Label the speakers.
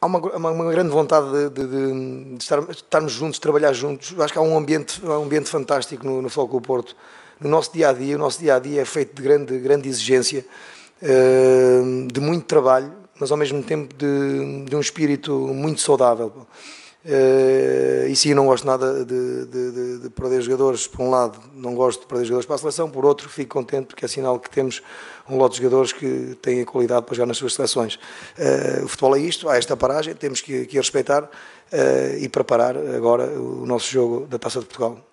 Speaker 1: há uma, uma, uma, grande vontade de, de, de, estar, de, estarmos juntos, trabalhar juntos. Acho que há um ambiente, um ambiente fantástico no, no do Porto. No nosso dia a dia, o nosso dia a dia é feito de grande, grande exigência, eh, de muito trabalho, mas ao mesmo tempo de, um espírito muito saudável. Eh, e sim, não gosto nada de, de, de, de, perder jogadores. Por um lado, não gosto de perder jogadores para a seleção, por outro, fico contente porque é sinal que temos um lote de jogadores que têm a qualidade para jogar nas suas seleções. Uh, o futebol é isto, há esta paragem, temos que, que a respeitar uh, e preparar agora o nosso jogo da Taça de Portugal.